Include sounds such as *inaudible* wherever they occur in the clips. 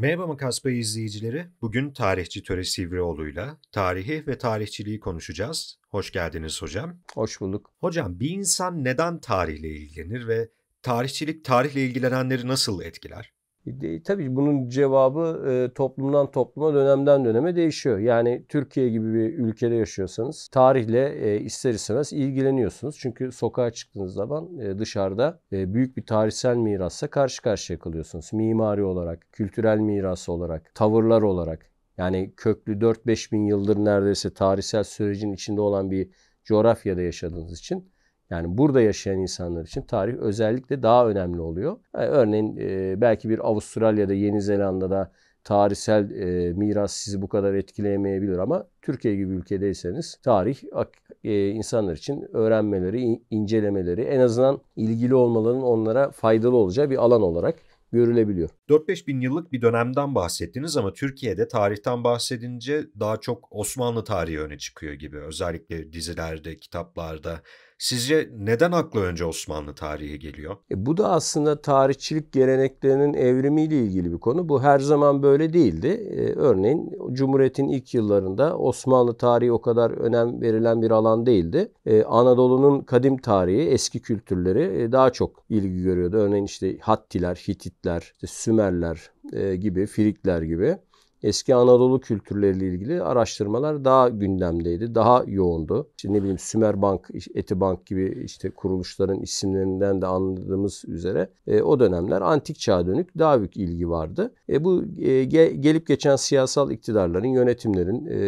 Merhaba Makaspa izleyicileri. Bugün tarihçi Töre Sivrioğlu'yla tarihi ve tarihçiliği konuşacağız. Hoş geldiniz hocam. Hoş bulduk. Hocam bir insan neden tarihle ilgilenir ve tarihçilik tarihle ilgilenenleri nasıl etkiler? tabii bunun cevabı e, toplumdan topluma, dönemden döneme değişiyor. Yani Türkiye gibi bir ülkede yaşıyorsanız tarihle e, ister istemez ilgileniyorsunuz. Çünkü sokağa çıktığınız zaman e, dışarıda büyük bir tarihsel mirasla karşı karşıya kalıyorsunuz. Mimari olarak, kültürel miras olarak, tavırlar olarak. Yani köklü 4-5 bin yıldır neredeyse tarihsel sürecin içinde olan bir coğrafyada yaşadığınız için yani burada yaşayan insanlar için tarih özellikle daha önemli oluyor. Yani ee, örneğin e, belki bir Avustralya'da, Yeni Zelanda'da tarihsel e, miras sizi bu kadar etkileyemeyebilir ama Türkiye gibi ülkedeyseniz tarih e, insanlar için öğrenmeleri, incelemeleri, en azından ilgili olmalarının onlara faydalı olacağı bir alan olarak görülebiliyor. 4-5 bin yıllık bir dönemden bahsettiniz ama Türkiye'de tarihten bahsedince daha çok Osmanlı tarihi öne çıkıyor gibi. Özellikle dizilerde, kitaplarda Sizce neden akla önce Osmanlı tarihi geliyor? E bu da aslında tarihçilik geleneklerinin evrimiyle ilgili bir konu. Bu her zaman böyle değildi. E, örneğin Cumhuriyet'in ilk yıllarında Osmanlı tarihi o kadar önem verilen bir alan değildi. E, Anadolu'nun kadim tarihi, eski kültürleri e, daha çok ilgi görüyordu. Örneğin işte Hattiler, Hititler, işte Sümerler e, gibi, Firikler gibi eski Anadolu kültürleriyle ilgili araştırmalar daha gündemdeydi, daha yoğundu. İşte ne bileyim Sümer Bank, Etibank gibi işte kuruluşların isimlerinden de anladığımız üzere e, o dönemler antik çağa dönük daha büyük ilgi vardı. E, bu e, ge, gelip geçen siyasal iktidarların, yönetimlerin e,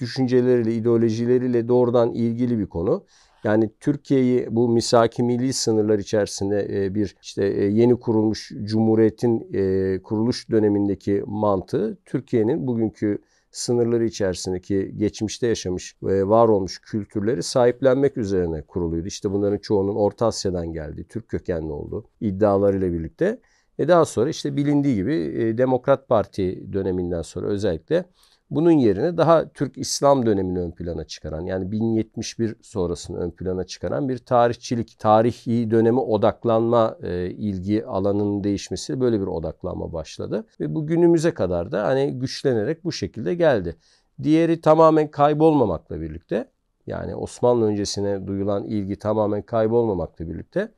düşünceleriyle, ideolojileriyle doğrudan ilgili bir konu. Yani Türkiye'yi bu misaki milli sınırlar içerisinde e, bir işte e, yeni kurulmuş cumhuriyetin e, kuruluş dönemindeki mantığı Türkiye'nin bugünkü sınırları içerisindeki geçmişte yaşamış ve var olmuş kültürleri sahiplenmek üzerine kuruluydu. İşte bunların çoğunun Orta Asya'dan geldiği, Türk kökenli olduğu iddialarıyla birlikte. E daha sonra işte bilindiği gibi Demokrat Parti döneminden sonra özellikle bunun yerine daha Türk İslam dönemini ön plana çıkaran yani 1071 sonrasını ön plana çıkaran bir tarihçilik, tarihi döneme odaklanma e, ilgi alanının değişmesi böyle bir odaklanma başladı. Ve bu günümüze kadar da hani güçlenerek bu şekilde geldi. Diğeri tamamen kaybolmamakla birlikte yani Osmanlı öncesine duyulan ilgi tamamen kaybolmamakla birlikte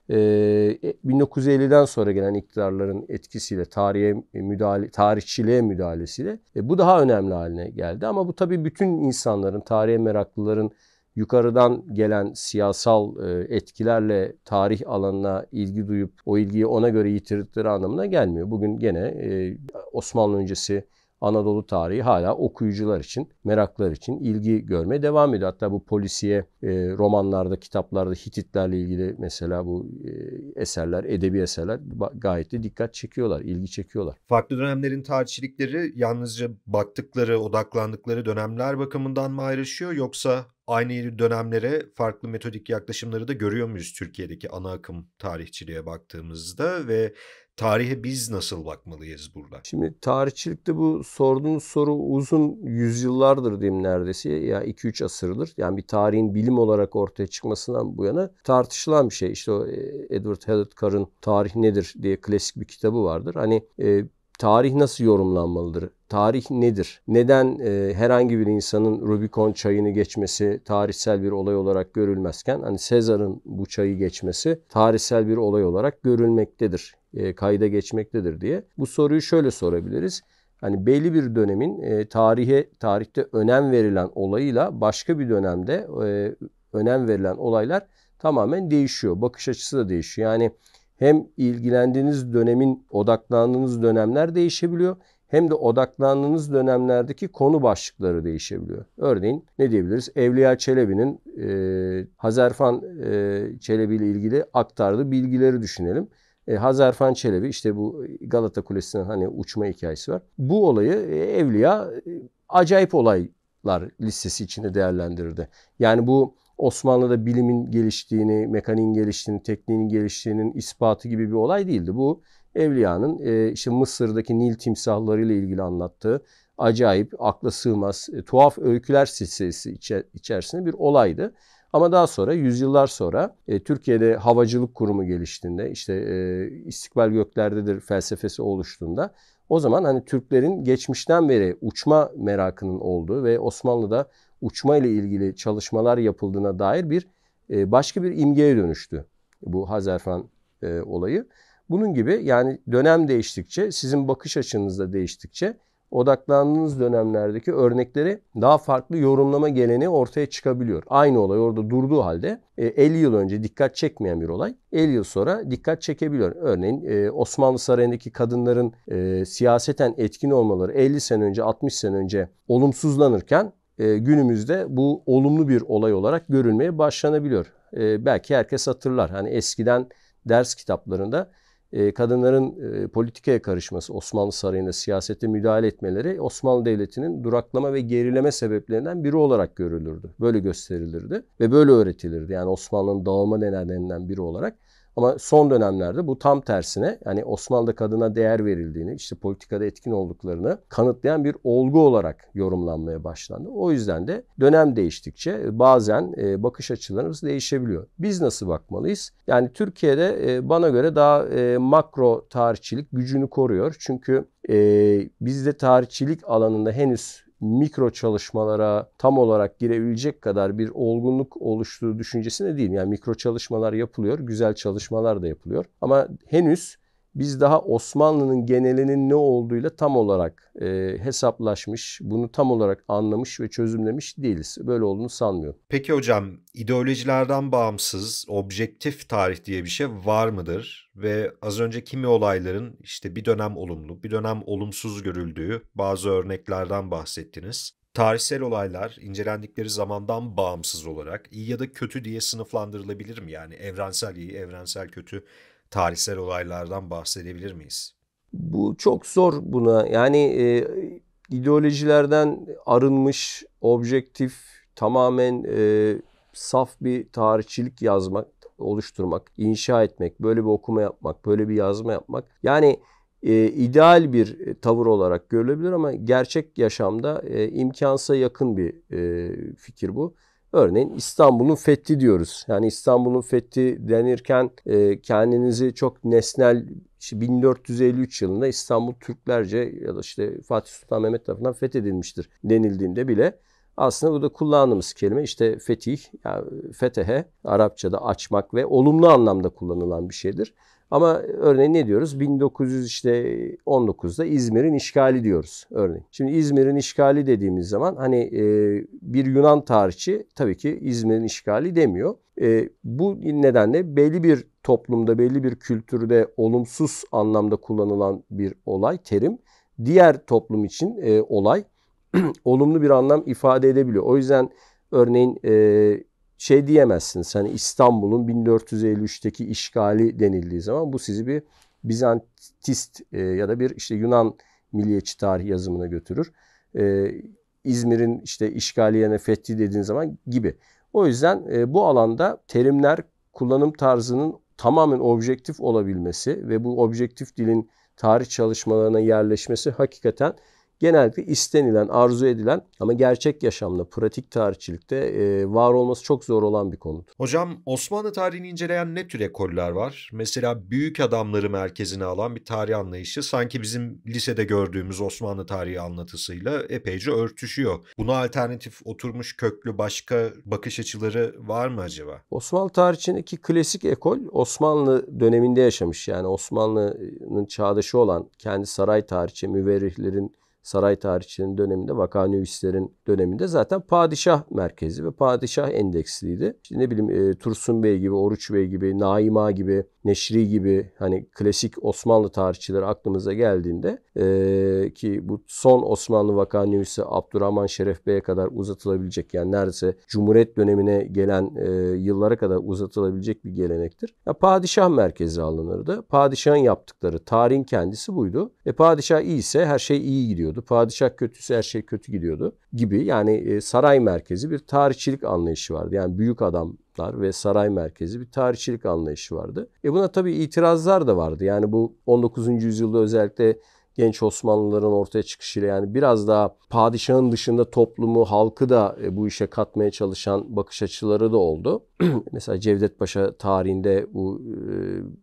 1950'den ee, e, sonra gelen iktidarların etkisiyle tarihe müdahale, tarihçiliğe müdahalesiyle e, bu daha önemli haline geldi. Ama bu tabii bütün insanların, tarihe meraklıların yukarıdan gelen siyasal e, etkilerle tarih alanına ilgi duyup o ilgiyi ona göre yitirdikleri anlamına gelmiyor. Bugün gene Osmanlı öncesi Anadolu tarihi hala okuyucular için, meraklar için ilgi görmeye devam ediyor. Hatta bu polisiye e, romanlarda, kitaplarda Hititlerle ilgili mesela bu e, eserler, edebi eserler gayet de dikkat çekiyorlar, ilgi çekiyorlar. Farklı dönemlerin tarihçilikleri yalnızca baktıkları, odaklandıkları dönemler bakımından mı ayrışıyor yoksa aynı dönemlere farklı metodik yaklaşımları da görüyor muyuz Türkiye'deki ana akım tarihçiliğe baktığımızda ve Tarihe biz nasıl bakmalıyız burada? Şimdi tarihçilikte bu sorduğun soru uzun yüzyıllardır diyeyim neredeyse ya yani 2-3 asırdır. Yani bir tarihin bilim olarak ortaya çıkmasından bu yana tartışılan bir şey. İşte o e, Edward Hallett Carr'ın Tarih Nedir diye klasik bir kitabı vardır. Hani e, tarih nasıl yorumlanmalıdır? Tarih nedir? Neden e, herhangi bir insanın Rubikon çayını geçmesi tarihsel bir olay olarak görülmezken hani Sezar'ın bu çayı geçmesi tarihsel bir olay olarak görülmektedir, e, kayda geçmektedir diye. Bu soruyu şöyle sorabiliriz. Hani belli bir dönemin e, tarihe tarihte önem verilen olayıyla başka bir dönemde e, önem verilen olaylar tamamen değişiyor. Bakış açısı da değişiyor. Yani hem ilgilendiğiniz dönemin odaklandığınız dönemler değişebiliyor hem de odaklandığınız dönemlerdeki konu başlıkları değişebiliyor. Örneğin ne diyebiliriz? Evliya Çelebi'nin e, Hazerfan e, Çelebi ile ilgili aktardığı bilgileri düşünelim. E, Hazarfan Çelebi işte bu Galata Kulesi'nin hani uçma hikayesi var. Bu olayı e, Evliya e, acayip olaylar listesi içinde değerlendirdi. Yani bu Osmanlı'da bilimin geliştiğini, mekaniğin geliştiğini, tekniğin geliştiğinin ispatı gibi bir olay değildi. Bu Evliya'nın e, işte Mısır'daki Nil timsahlarıyla ilgili anlattığı acayip, akla sığmaz, e, tuhaf öyküler silsilesi içer, içerisinde bir olaydı. Ama daha sonra yüzyıllar sonra e, Türkiye'de havacılık kurumu geliştiğinde işte e, istikbal göklerdedir felsefesi oluştuğunda o zaman hani Türklerin geçmişten beri uçma merakının olduğu ve Osmanlı'da uçma ile ilgili çalışmalar yapıldığına dair bir e, başka bir imgeye dönüştü bu Hazerfan e, olayı. Bunun gibi yani dönem değiştikçe, sizin bakış açınızda değiştikçe odaklandığınız dönemlerdeki örnekleri daha farklı yorumlama geleni ortaya çıkabiliyor. Aynı olay orada durduğu halde 50 e, yıl önce dikkat çekmeyen bir olay 50 yıl sonra dikkat çekebiliyor. Örneğin e, Osmanlı Sarayı'ndaki kadınların e, siyaseten etkin olmaları 50 sene önce 60 sene önce olumsuzlanırken e, günümüzde bu olumlu bir olay olarak görülmeye başlanabiliyor. E, belki herkes hatırlar. Hani eskiden ders kitaplarında e, kadınların e, politikaya karışması, Osmanlı Sarayı'nda siyasete müdahale etmeleri Osmanlı Devleti'nin duraklama ve gerileme sebeplerinden biri olarak görülürdü. Böyle gösterilirdi ve böyle öğretilirdi. Yani Osmanlı'nın dağılma nedenlerinden biri olarak. Ama son dönemlerde bu tam tersine yani Osmanlı kadına değer verildiğini, işte politikada etkin olduklarını kanıtlayan bir olgu olarak yorumlanmaya başlandı. O yüzden de dönem değiştikçe e, bazen e, bakış açılarımız değişebiliyor. Biz nasıl bakmalıyız? Yani Türkiye'de e, bana göre daha makro tarihçilik gücünü koruyor. Çünkü bizde tarihçilik alanında henüz mikro çalışmalara tam olarak girebilecek kadar bir olgunluk oluştuğu düşüncesinde değilim. Yani mikro çalışmalar yapılıyor, güzel çalışmalar da yapılıyor. Ama henüz biz daha Osmanlı'nın genelinin ne olduğuyla tam olarak e, hesaplaşmış, bunu tam olarak anlamış ve çözümlemiş değiliz. Böyle olduğunu sanmıyorum. Peki hocam, ideolojilerden bağımsız, objektif tarih diye bir şey var mıdır? Ve az önce kimi olayların işte bir dönem olumlu, bir dönem olumsuz görüldüğü bazı örneklerden bahsettiniz. Tarihsel olaylar incelendikleri zamandan bağımsız olarak iyi ya da kötü diye sınıflandırılabilir mi? Yani evrensel iyi, evrensel kötü tarihsel olaylardan bahsedebilir miyiz? Bu çok zor buna. Yani e, ideolojilerden arınmış, objektif, tamamen e, saf bir tarihçilik yazmak, oluşturmak, inşa etmek, böyle bir okuma yapmak, böyle bir yazma yapmak. Yani e, ideal bir e, tavır olarak görülebilir ama gerçek yaşamda e, imkansa yakın bir e, fikir bu. Örneğin İstanbul'un fethi diyoruz. Yani İstanbul'un fethi denirken e, kendinizi çok nesnel işte 1453 yılında İstanbul Türklerce ya da işte Fatih Sultan Mehmet tarafından fethedilmiştir denildiğinde bile aslında bu burada kullandığımız kelime işte fetih, yani fetehe Arapçada açmak ve olumlu anlamda kullanılan bir şeydir. Ama örneğin ne diyoruz? 1919'da İzmir'in işgali diyoruz örneğin. Şimdi İzmir'in işgali dediğimiz zaman hani e, bir Yunan tarihçi tabii ki İzmir'in işgali demiyor. E, bu nedenle belli bir toplumda, belli bir kültürde olumsuz anlamda kullanılan bir olay, terim. Diğer toplum için e, olay *clears throat* olumlu bir anlam ifade edebiliyor. O yüzden örneğin e, şey diyemezsin. Sen hani İstanbul'un 1453'teki işgali denildiği zaman bu sizi bir Bizantist e, ya da bir işte Yunan milliyetçi tarih yazımına götürür. E, İzmir'in işte işgali yerine fethi dediğin zaman gibi. O yüzden e, bu alanda terimler kullanım tarzının tamamen objektif olabilmesi ve bu objektif dilin tarih çalışmalarına yerleşmesi hakikaten genellikle istenilen, arzu edilen ama gerçek yaşamda, pratik tarihçilikte e, var olması çok zor olan bir konudur. Hocam Osmanlı tarihini inceleyen ne tür ekoller var? Mesela büyük adamları merkezine alan bir tarih anlayışı sanki bizim lisede gördüğümüz Osmanlı tarihi anlatısıyla epeyce örtüşüyor. Buna alternatif oturmuş köklü başka bakış açıları var mı acaba? Osmanlı tarihçindeki klasik ekol Osmanlı döneminde yaşamış yani Osmanlı'nın çağdaşı olan kendi saray tarihçi müverrihlerin saray tarihçilerinin döneminde, Vakaniyüslerin döneminde zaten padişah merkezi ve padişah endeksliydi. Şimdi ne bileyim e, Tursun Bey gibi, Oruç Bey gibi, Naima gibi, Neşri gibi hani klasik Osmanlı tarihçileri aklımıza geldiğinde e, ki bu son Osmanlı Vakaniyüsü Abdurrahman Şeref Bey'e kadar uzatılabilecek yani neredeyse Cumhuriyet dönemine gelen e, yıllara kadar uzatılabilecek bir gelenektir. Ya, padişah merkezi alınırdı. Padişahın yaptıkları tarihin kendisi buydu. E padişah iyiyse her şey iyi gidiyordu gidiyordu. Padişah kötüyse her şey kötü gidiyordu gibi. Yani e, saray merkezi bir tarihçilik anlayışı vardı. Yani büyük adamlar ve saray merkezi bir tarihçilik anlayışı vardı. E buna tabii itirazlar da vardı. Yani bu 19. yüzyılda özellikle genç Osmanlıların ortaya çıkışıyla yani biraz daha padişahın dışında toplumu, halkı da e, bu işe katmaya çalışan bakış açıları da oldu. *clears throat* mesela Cevdet Paşa tarihinde bu e,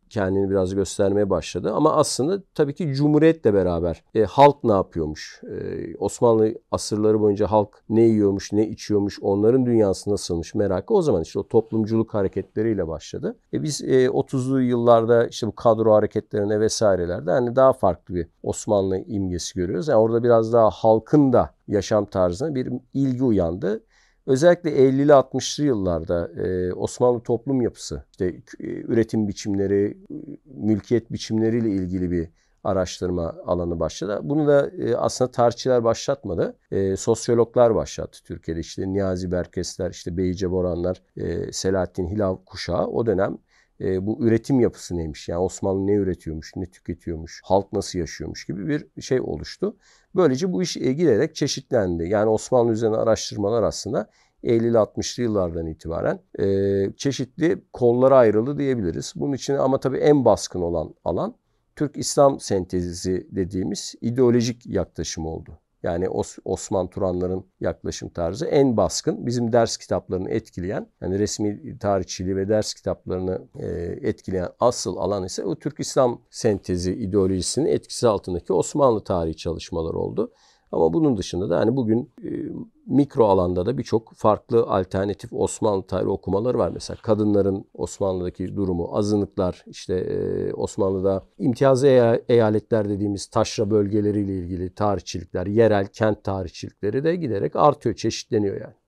kendini biraz göstermeye başladı. Ama aslında tabii ki Cumhuriyet'le beraber e, halk ne yapıyormuş? E, Osmanlı asırları boyunca halk ne yiyormuş, ne içiyormuş, onların dünyası nasılmış merakı o zaman işte o toplumculuk hareketleriyle başladı. E, biz e, 30'lu yıllarda işte bu kadro hareketlerine vesairelerde hani daha farklı bir Osmanlı imgesi görüyoruz. Yani orada biraz daha halkın da yaşam tarzına bir ilgi uyandı. Özellikle 50'li 60'lı yıllarda e, Osmanlı toplum yapısı, işte e, üretim biçimleri, e, mülkiyet biçimleriyle ilgili bir araştırma alanı başladı. Bunu da e, aslında tarihçiler başlatmadı. E, sosyologlar başlattı Türkiye'de. İşte Niyazi Berkesler, işte Beyice Boranlar, e, Selahattin Hilal kuşağı o dönem e, bu üretim yapısı neymiş? Yani Osmanlı ne üretiyormuş, ne tüketiyormuş, halk nasıl yaşıyormuş gibi bir şey oluştu. Böylece bu iş e, giderek çeşitlendi. Yani Osmanlı üzerine araştırmalar aslında 50'li 60'lı yıllardan itibaren e, çeşitli kollara ayrıldı diyebiliriz. Bunun için ama tabii en baskın olan alan Türk İslam sentezisi dediğimiz ideolojik yaklaşım oldu. Yani Os Osman Turanların yaklaşım tarzı en baskın bizim ders kitaplarını etkileyen yani resmi tarihçiliği ve ders kitaplarını e, etkileyen asıl alan ise o Türk İslam sentezi ideolojisinin etkisi altındaki Osmanlı tarihi çalışmaları oldu. Ama bunun dışında da hani bugün e, mikro alanda da birçok farklı alternatif Osmanlı tarihi okumaları var. Mesela kadınların Osmanlı'daki durumu, azınlıklar, işte e, Osmanlı'da imtiyazlı eyaletler dediğimiz taşra bölgeleriyle ilgili tarihçilikler, yerel kent tarihçilikleri de giderek artıyor, çeşitleniyor yani.